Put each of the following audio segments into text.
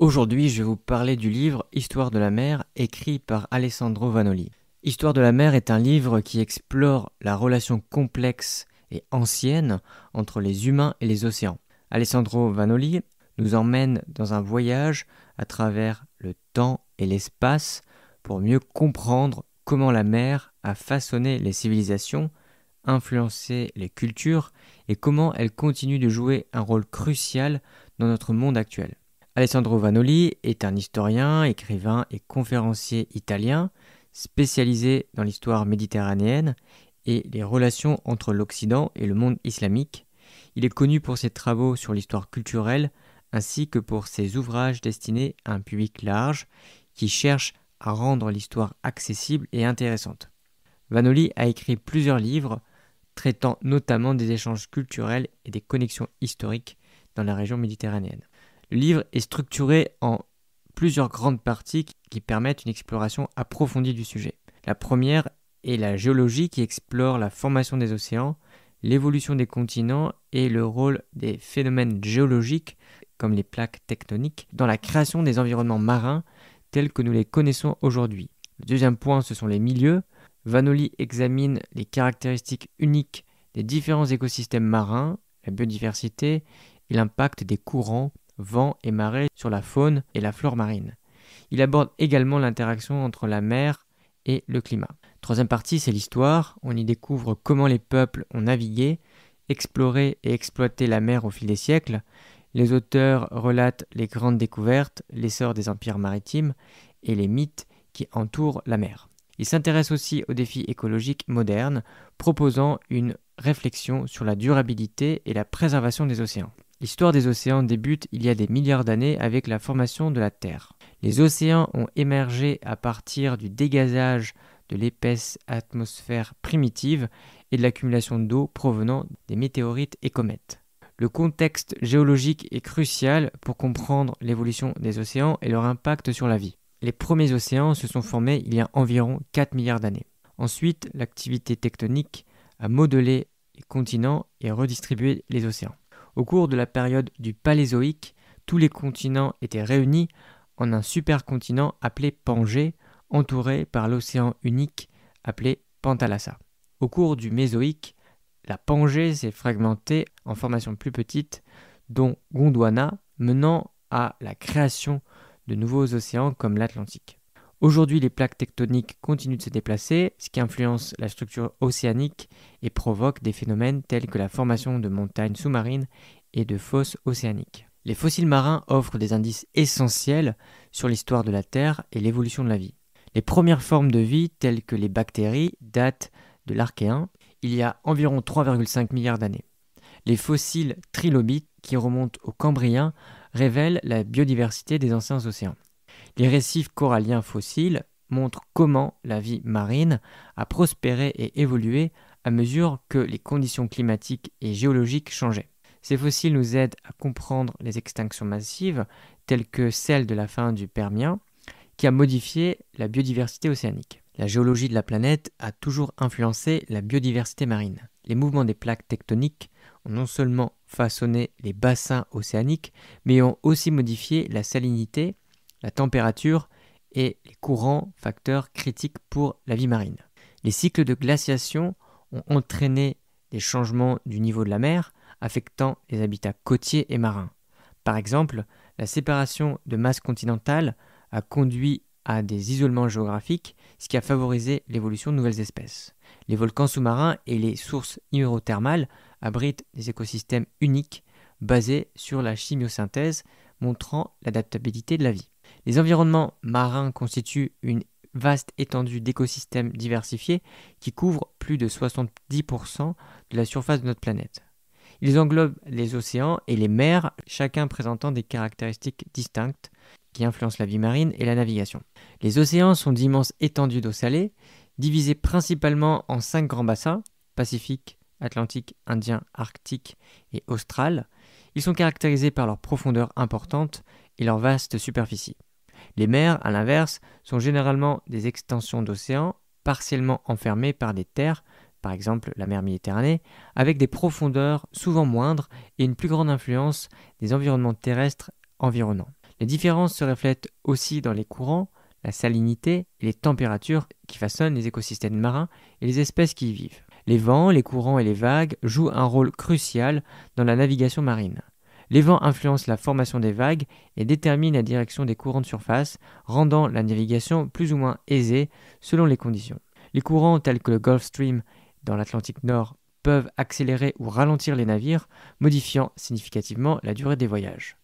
Aujourd'hui, je vais vous parler du livre Histoire de la mer, écrit par Alessandro Vanoli. Histoire de la mer est un livre qui explore la relation complexe et ancienne entre les humains et les océans. Alessandro Vanoli nous emmène dans un voyage à travers le temps et l'espace pour mieux comprendre comment la mer a façonné les civilisations, influencé les cultures et comment elle continue de jouer un rôle crucial dans notre monde actuel. Alessandro Vanoli est un historien, écrivain et conférencier italien spécialisé dans l'histoire méditerranéenne et les relations entre l'Occident et le monde islamique. Il est connu pour ses travaux sur l'histoire culturelle ainsi que pour ses ouvrages destinés à un public large qui cherche à rendre l'histoire accessible et intéressante. Vanoli a écrit plusieurs livres traitant notamment des échanges culturels et des connexions historiques dans la région méditerranéenne. Le livre est structuré en plusieurs grandes parties qui permettent une exploration approfondie du sujet. La première est la géologie qui explore la formation des océans, l'évolution des continents et le rôle des phénomènes géologiques comme les plaques tectoniques dans la création des environnements marins tels que nous les connaissons aujourd'hui. Le deuxième point, ce sont les milieux. Vanoli examine les caractéristiques uniques des différents écosystèmes marins, la biodiversité et l'impact des courants vent et marée sur la faune et la flore marine. Il aborde également l'interaction entre la mer et le climat. Troisième partie, c'est l'histoire. On y découvre comment les peuples ont navigué, exploré et exploité la mer au fil des siècles. Les auteurs relatent les grandes découvertes, l'essor des empires maritimes et les mythes qui entourent la mer. Il s'intéresse aussi aux défis écologiques modernes, proposant une réflexion sur la durabilité et la préservation des océans. L'histoire des océans débute il y a des milliards d'années avec la formation de la Terre. Les océans ont émergé à partir du dégazage de l'épaisse atmosphère primitive et de l'accumulation d'eau provenant des météorites et comètes. Le contexte géologique est crucial pour comprendre l'évolution des océans et leur impact sur la vie. Les premiers océans se sont formés il y a environ 4 milliards d'années. Ensuite, l'activité tectonique a modelé les continents et redistribué les océans au cours de la période du Palézoïque, tous les continents étaient réunis en un supercontinent appelé Pangée, entouré par l'océan unique appelé Pantalassa. Au cours du Mésoïque, la Pangée s'est fragmentée en formations plus petites, dont Gondwana, menant à la création de nouveaux océans comme l'Atlantique. Aujourd'hui, les plaques tectoniques continuent de se déplacer, ce qui influence la structure océanique et provoque des phénomènes tels que la formation de montagnes sous-marines et de fosses océaniques. Les fossiles marins offrent des indices essentiels sur l'histoire de la Terre et l'évolution de la vie. Les premières formes de vie, telles que les bactéries, datent de l'Archéen il y a environ 3,5 milliards d'années. Les fossiles trilobites, qui remontent au Cambrien, révèlent la biodiversité des anciens océans. Les récifs coralliens fossiles montrent comment la vie marine a prospéré et évolué à mesure que les conditions climatiques et géologiques changeaient. Ces fossiles nous aident à comprendre les extinctions massives, telles que celle de la fin du Permien, qui a modifié la biodiversité océanique. La géologie de la planète a toujours influencé la biodiversité marine. Les mouvements des plaques tectoniques ont non seulement façonné les bassins océaniques, mais ont aussi modifié la salinité la température et les courants, facteurs critiques pour la vie marine. Les cycles de glaciation ont entraîné des changements du niveau de la mer, affectant les habitats côtiers et marins. Par exemple, la séparation de masses continentales a conduit à des isolements géographiques, ce qui a favorisé l'évolution de nouvelles espèces. Les volcans sous-marins et les sources hydrothermales abritent des écosystèmes uniques basés sur la chimiosynthèse, montrant l'adaptabilité de la vie. Les environnements marins constituent une vaste étendue d'écosystèmes diversifiés qui couvrent plus de 70% de la surface de notre planète. Ils englobent les océans et les mers, chacun présentant des caractéristiques distinctes qui influencent la vie marine et la navigation. Les océans sont d'immenses étendues d'eau salée, divisées principalement en cinq grands bassins, Pacifique, Atlantique, Indien, Arctique et Austral. Ils sont caractérisés par leur profondeur importante et leur vaste superficie. Les mers, à l'inverse, sont généralement des extensions d'océans partiellement enfermées par des terres, par exemple la mer Méditerranée, avec des profondeurs souvent moindres et une plus grande influence des environnements terrestres environnants. Les différences se reflètent aussi dans les courants, la salinité et les températures qui façonnent les écosystèmes marins et les espèces qui y vivent. Les vents, les courants et les vagues jouent un rôle crucial dans la navigation marine. Les vents influencent la formation des vagues et déterminent la direction des courants de surface, rendant la navigation plus ou moins aisée selon les conditions. Les courants tels que le Gulf Stream dans l'Atlantique Nord peuvent accélérer ou ralentir les navires, modifiant significativement la durée des voyages.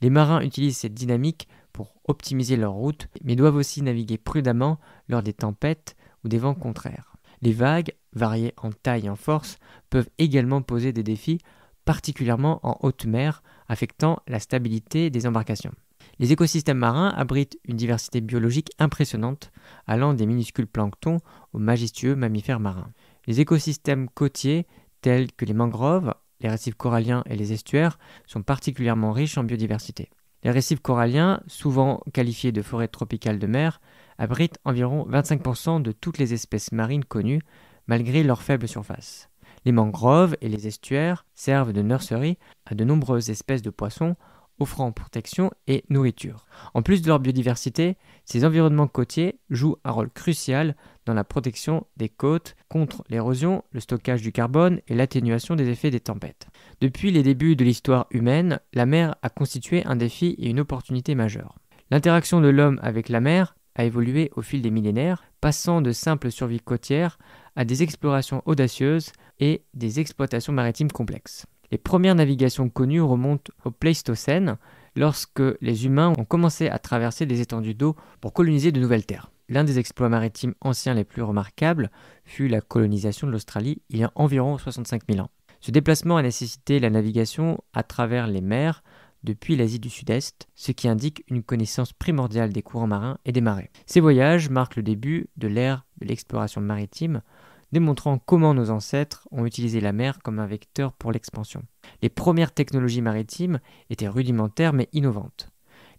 Les marins utilisent cette dynamique pour optimiser leur route, mais doivent aussi naviguer prudemment lors des tempêtes ou des vents contraires. Les vagues, variées en taille et en force, peuvent également poser des défis, particulièrement en haute mer, affectant la stabilité des embarcations. Les écosystèmes marins abritent une diversité biologique impressionnante, allant des minuscules planctons aux majestueux mammifères marins. Les écosystèmes côtiers, tels que les mangroves, les récifs coralliens et les estuaires, sont particulièrement riches en biodiversité. Les récifs coralliens, souvent qualifiés de forêts tropicales de mer, abritent environ 25% de toutes les espèces marines connues, malgré leur faible surface. Les mangroves et les estuaires servent de nurseries à de nombreuses espèces de poissons, offrant protection et nourriture. En plus de leur biodiversité, ces environnements côtiers jouent un rôle crucial dans la protection des côtes contre l'érosion, le stockage du carbone et l'atténuation des effets des tempêtes. Depuis les débuts de l'histoire humaine, la mer a constitué un défi et une opportunité majeure. L'interaction de l'homme avec la mer a évolué au fil des millénaires, passant de simples survies côtières à des explorations audacieuses et des exploitations maritimes complexes. Les premières navigations connues remontent au Pleistocène, lorsque les humains ont commencé à traverser des étendues d'eau pour coloniser de nouvelles terres. L'un des exploits maritimes anciens les plus remarquables fut la colonisation de l'Australie il y a environ 65 000 ans. Ce déplacement a nécessité la navigation à travers les mers depuis l'Asie du Sud-Est, ce qui indique une connaissance primordiale des courants marins et des marées. Ces voyages marquent le début de l'ère de l'exploration maritime, démontrant comment nos ancêtres ont utilisé la mer comme un vecteur pour l'expansion. Les premières technologies maritimes étaient rudimentaires mais innovantes.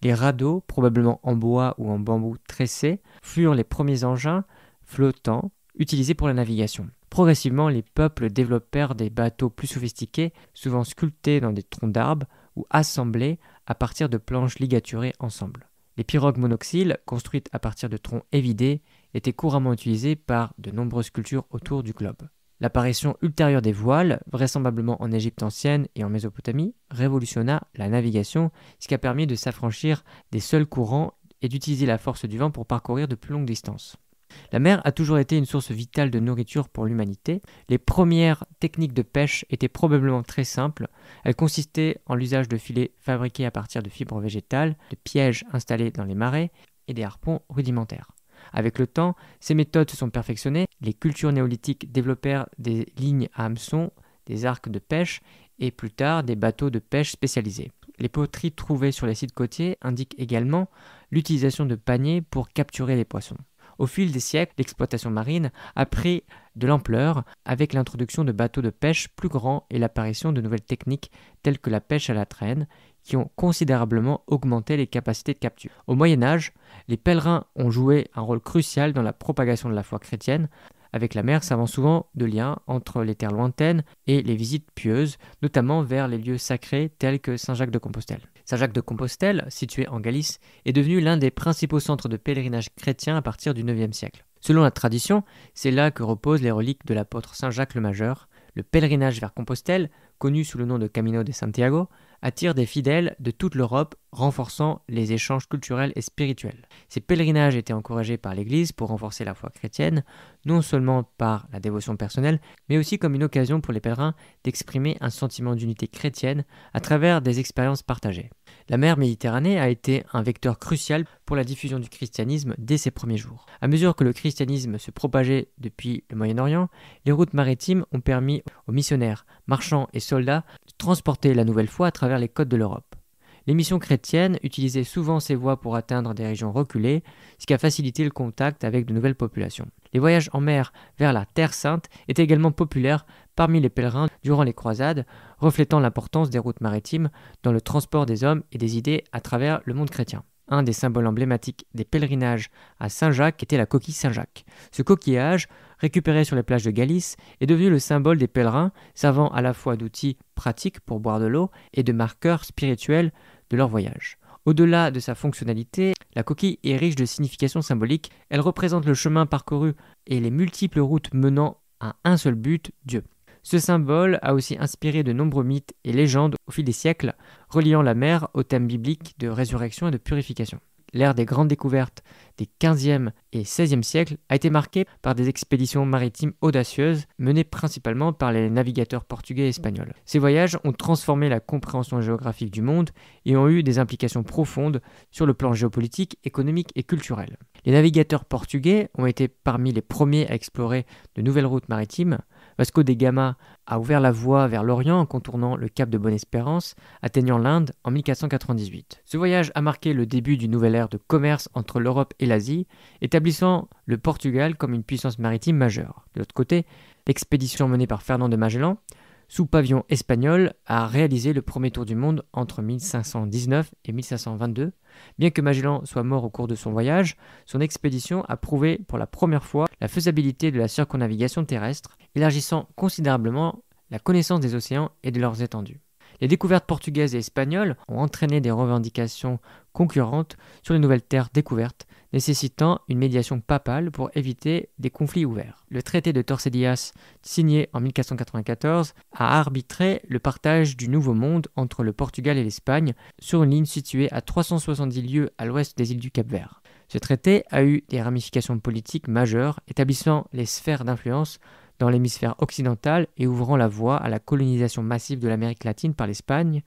Les radeaux, probablement en bois ou en bambou tressé, furent les premiers engins flottants utilisés pour la navigation. Progressivement, les peuples développèrent des bateaux plus sophistiqués, souvent sculptés dans des troncs d'arbres, ou assemblées à partir de planches ligaturées ensemble. Les pirogues monoxyles, construites à partir de troncs évidés, étaient couramment utilisées par de nombreuses cultures autour du globe. L'apparition ultérieure des voiles, vraisemblablement en Égypte ancienne et en Mésopotamie, révolutionna la navigation, ce qui a permis de s'affranchir des seuls courants et d'utiliser la force du vent pour parcourir de plus longues distances. La mer a toujours été une source vitale de nourriture pour l'humanité. Les premières techniques de pêche étaient probablement très simples. Elles consistaient en l'usage de filets fabriqués à partir de fibres végétales, de pièges installés dans les marais et des harpons rudimentaires. Avec le temps, ces méthodes se sont perfectionnées. Les cultures néolithiques développèrent des lignes à hameçons, des arcs de pêche et plus tard des bateaux de pêche spécialisés. Les poteries trouvées sur les sites côtiers indiquent également l'utilisation de paniers pour capturer les poissons. Au fil des siècles, l'exploitation marine a pris de l'ampleur avec l'introduction de bateaux de pêche plus grands et l'apparition de nouvelles techniques telles que la pêche à la traîne qui ont considérablement augmenté les capacités de capture. Au Moyen Âge, les pèlerins ont joué un rôle crucial dans la propagation de la foi chrétienne avec la mer servant souvent de liens entre les terres lointaines et les visites pieuses, notamment vers les lieux sacrés tels que Saint-Jacques de Compostelle. Saint-Jacques de Compostelle, situé en Galice, est devenu l'un des principaux centres de pèlerinage chrétien à partir du IXe siècle. Selon la tradition, c'est là que reposent les reliques de l'apôtre Saint Jacques le Majeur, le pèlerinage vers Compostelle, connu sous le nom de Camino de Santiago, attire des fidèles de toute l'Europe, renforçant les échanges culturels et spirituels. Ces pèlerinages étaient encouragés par l'Église pour renforcer la foi chrétienne, non seulement par la dévotion personnelle, mais aussi comme une occasion pour les pèlerins d'exprimer un sentiment d'unité chrétienne à travers des expériences partagées. La mer Méditerranée a été un vecteur crucial pour la diffusion du christianisme dès ses premiers jours. À mesure que le christianisme se propageait depuis le Moyen-Orient, les routes maritimes ont permis aux missionnaires, marchands et soldats de transporter la nouvelle foi à travers les côtes de l'Europe. Les missions chrétiennes utilisaient souvent ces voies pour atteindre des régions reculées, ce qui a facilité le contact avec de nouvelles populations. Les voyages en mer vers la Terre Sainte étaient également populaires parmi les pèlerins durant les croisades, reflétant l'importance des routes maritimes dans le transport des hommes et des idées à travers le monde chrétien. Un des symboles emblématiques des pèlerinages à Saint-Jacques était la coquille Saint-Jacques. Ce coquillage, récupéré sur les plages de Galice, est devenu le symbole des pèlerins, servant à la fois d'outils pratiques pour boire de l'eau et de marqueurs spirituels de leur voyage. Au-delà de sa fonctionnalité, la coquille est riche de significations symboliques. Elle représente le chemin parcouru et les multiples routes menant à un seul but, Dieu. Ce symbole a aussi inspiré de nombreux mythes et légendes au fil des siècles, reliant la mer au thème biblique de résurrection et de purification. L'ère des grandes découvertes des 15e et 16e siècles a été marquée par des expéditions maritimes audacieuses menées principalement par les navigateurs portugais et espagnols. Ces voyages ont transformé la compréhension géographique du monde et ont eu des implications profondes sur le plan géopolitique, économique et culturel. Les navigateurs portugais ont été parmi les premiers à explorer de nouvelles routes maritimes, Vasco de Gama a ouvert la voie vers l'Orient en contournant le cap de Bonne-Espérance, atteignant l'Inde en 1498. Ce voyage a marqué le début d'une nouvelle ère de commerce entre l'Europe et l'Asie, établissant le Portugal comme une puissance maritime majeure. De l'autre côté, l'expédition menée par Fernand de Magellan sous pavillon espagnol, a réalisé le premier tour du monde entre 1519 et 1522. Bien que Magellan soit mort au cours de son voyage, son expédition a prouvé pour la première fois la faisabilité de la circonnavigation terrestre, élargissant considérablement la connaissance des océans et de leurs étendues. Les découvertes portugaises et espagnoles ont entraîné des revendications concurrentes sur les nouvelles terres découvertes, nécessitant une médiation papale pour éviter des conflits ouverts. Le traité de Torcedias, signé en 1494, a arbitré le partage du Nouveau Monde entre le Portugal et l'Espagne sur une ligne située à 370 lieues à l'ouest des îles du Cap-Vert. Ce traité a eu des ramifications politiques majeures, établissant les sphères d'influence dans l'hémisphère occidental et ouvrant la voie à la colonisation massive de l'Amérique latine par l'Espagne,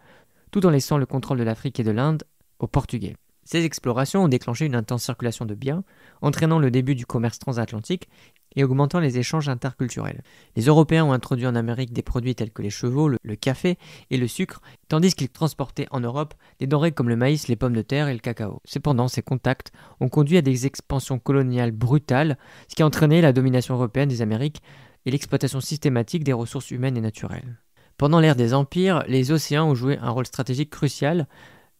tout en laissant le contrôle de l'Afrique et de l'Inde aux Portugais. Ces explorations ont déclenché une intense circulation de biens, entraînant le début du commerce transatlantique et augmentant les échanges interculturels. Les Européens ont introduit en Amérique des produits tels que les chevaux, le, café et le sucre, tandis qu'ils transportaient en Europe des denrées comme le maïs, les pommes de terre et le cacao. Cependant, ces contacts ont conduit à des expansions coloniales brutales, ce qui a entraîné la domination européenne des Amériques et l'exploitation systématique des ressources humaines et naturelles. Pendant l'ère des empires, les océans ont joué un rôle stratégique crucial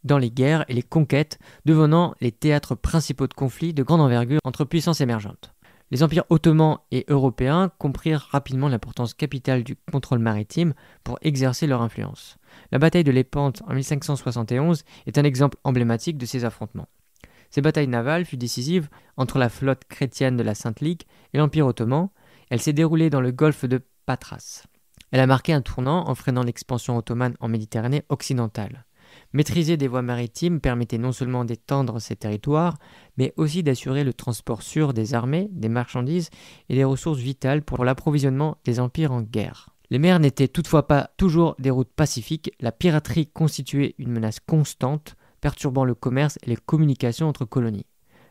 dans les guerres et les conquêtes, devenant les théâtres principaux de conflits de grande envergure entre puissances émergentes. Les empires ottomans et européens comprirent rapidement l'importance capitale du contrôle maritime pour exercer leur influence. La bataille de l'Épante en 1571 est un exemple emblématique de ces affrontements. Cette batailles navales fut décisive entre la flotte chrétienne de la Sainte Ligue et l'Empire ottoman. Elle s'est déroulée dans le golfe de Patras. Elle a marqué un tournant en freinant l'expansion ottomane en Méditerranée occidentale. Maîtriser des voies maritimes permettait non seulement d'étendre ces territoires, mais aussi d'assurer le transport sûr des armées, des marchandises et des ressources vitales pour l'approvisionnement des empires en guerre. Les mers n'étaient toutefois pas toujours des routes pacifiques, la piraterie constituait une menace constante, perturbant le commerce et les communications entre colonies.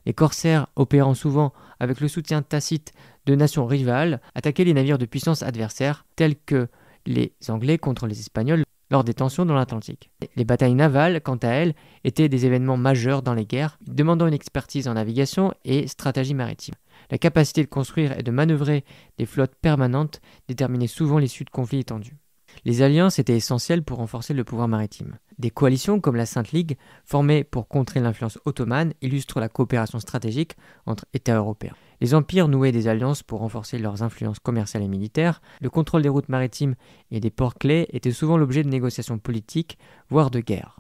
Les corsaires, opérant souvent avec le soutien tacite de nations rivales, attaquaient les navires de puissance adversaires, tels que les Anglais contre les Espagnols lors des tensions dans l'Atlantique. Les batailles navales, quant à elles, étaient des événements majeurs dans les guerres, demandant une expertise en navigation et stratégie maritime. La capacité de construire et de manœuvrer des flottes permanentes déterminait souvent l'issue de conflits étendus. Les alliances étaient essentielles pour renforcer le pouvoir maritime. Des coalitions comme la Sainte Ligue, formées pour contrer l'influence ottomane, illustrent la coopération stratégique entre États européens. Les empires nouaient des alliances pour renforcer leurs influences commerciales et militaires. Le contrôle des routes maritimes et des ports clés était souvent l'objet de négociations politiques, voire de guerres.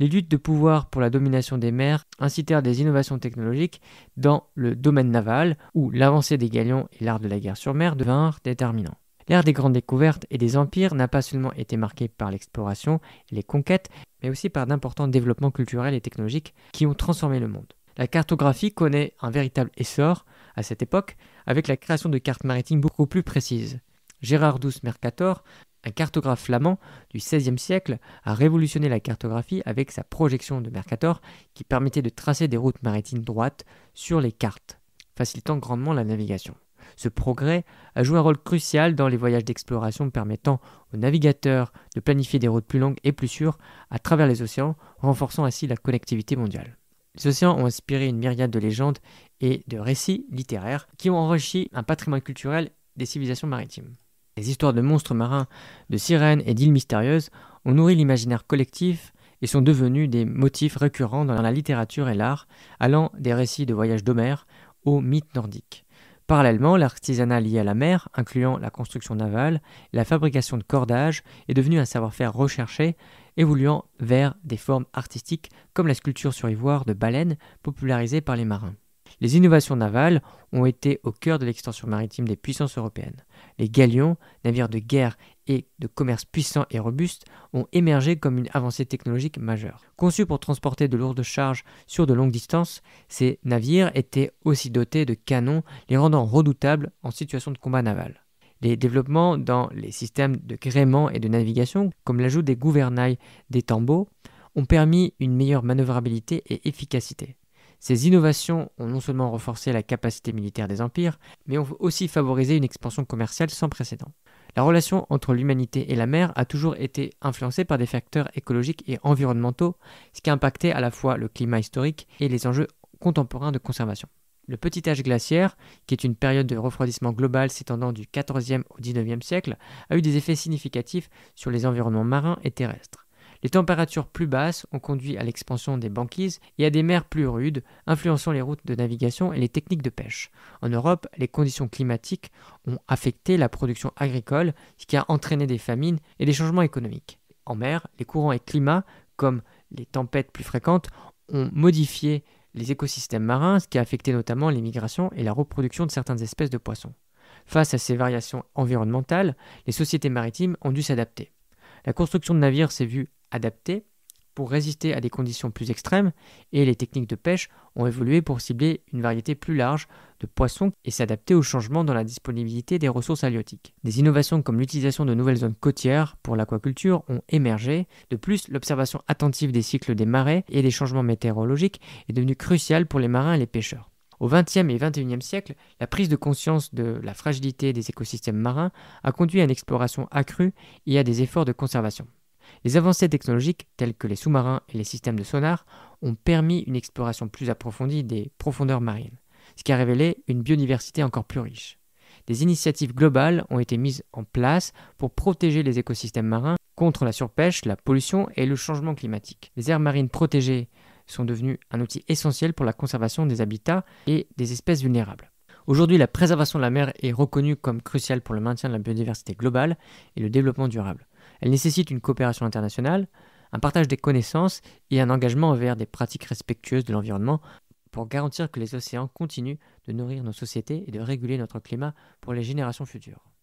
Les luttes de pouvoir pour la domination des mers incitèrent des innovations technologiques dans le domaine naval, où l'avancée des galions et l'art de la guerre sur mer devinrent déterminants. L'ère des grandes découvertes et des empires n'a pas seulement été marquée par l'exploration et les conquêtes, mais aussi par d'importants développements culturels et technologiques qui ont transformé le monde. La cartographie connaît un véritable essor à cette époque avec la création de cartes maritimes beaucoup plus précises. Gérard Douce Mercator, un cartographe flamand du XVIe siècle, a révolutionné la cartographie avec sa projection de Mercator qui permettait de tracer des routes maritimes droites sur les cartes, facilitant grandement la navigation. Ce progrès a joué un rôle crucial dans les voyages d'exploration permettant aux navigateurs de planifier des routes plus longues et plus sûres à travers les océans, renforçant ainsi la connectivité mondiale. Les océans ont inspiré une myriade de légendes et de récits littéraires qui ont enrichi un patrimoine culturel des civilisations maritimes. Les histoires de monstres marins, de sirènes et d'îles mystérieuses ont nourri l'imaginaire collectif et sont devenus des motifs récurrents dans la littérature et l'art, allant des récits de voyages d'Homère aux mythes nordiques. Parallèlement, l'artisanat lié à la mer, incluant la construction navale, la fabrication de cordages, est devenu un savoir-faire recherché, évoluant vers des formes artistiques comme la sculpture sur ivoire de baleines, popularisée par les marins. Les innovations navales ont été au cœur de l'extension maritime des puissances européennes. Les galions, navires de guerre et de commerce puissants et robustes, ont émergé comme une avancée technologique majeure. Conçus pour transporter de lourdes charges sur de longues distances, ces navires étaient aussi dotés de canons, les rendant redoutables en situation de combat naval. Les développements dans les systèmes de gréement et de navigation, comme l'ajout des gouvernails des tambours, ont permis une meilleure manœuvrabilité et efficacité. Ces innovations ont non seulement renforcé la capacité militaire des empires, mais ont aussi favorisé une expansion commerciale sans précédent. La relation entre l'humanité et la mer a toujours été influencée par des facteurs écologiques et environnementaux, ce qui a impacté à la fois le climat historique et les enjeux contemporains de conservation. Le petit âge glaciaire, qui est une période de refroidissement global s'étendant du 14e au 19e siècle, a eu des effets significatifs sur les environnements marins et terrestres. Les températures plus basses ont conduit à l'expansion des banquises et à des mers plus rudes, influençant les routes de navigation et les techniques de pêche. En Europe, les conditions climatiques ont affecté la production agricole, ce qui a entraîné des famines et des changements économiques. En mer, les courants et climats, comme les tempêtes plus fréquentes, ont modifié les écosystèmes marins, ce qui a affecté notamment les migrations et la reproduction de certaines espèces de poissons. Face à ces variations environnementales, les sociétés maritimes ont dû s'adapter. La construction de navires s'est vue adaptées pour résister à des conditions plus extrêmes et les techniques de pêche ont évolué pour cibler une variété plus large de poissons et s'adapter aux changements dans la disponibilité des ressources halieutiques. Des innovations comme l'utilisation de nouvelles zones côtières pour l'aquaculture ont émergé. De plus, l'observation attentive des cycles des marais et des changements météorologiques est devenue cruciale pour les marins et les pêcheurs. Au XXe et XXIe siècle, la prise de conscience de la fragilité des écosystèmes marins a conduit à une exploration accrue et à des efforts de conservation. Les avancées technologiques telles que les sous-marins et les systèmes de sonar ont permis une exploration plus approfondie des profondeurs marines, ce qui a révélé une biodiversité encore plus riche. Des initiatives globales ont été mises en place pour protéger les écosystèmes marins contre la surpêche, la pollution et le changement climatique. Les aires marines protégées sont devenues un outil essentiel pour la conservation des habitats et des espèces vulnérables. Aujourd'hui, la préservation de la mer est reconnue comme cruciale pour le maintien de la biodiversité globale et le développement durable. Elle nécessite une coopération internationale, un partage des connaissances et un engagement envers des pratiques respectueuses de l'environnement pour garantir que les océans continuent de nourrir nos sociétés et de réguler notre climat pour les générations futures.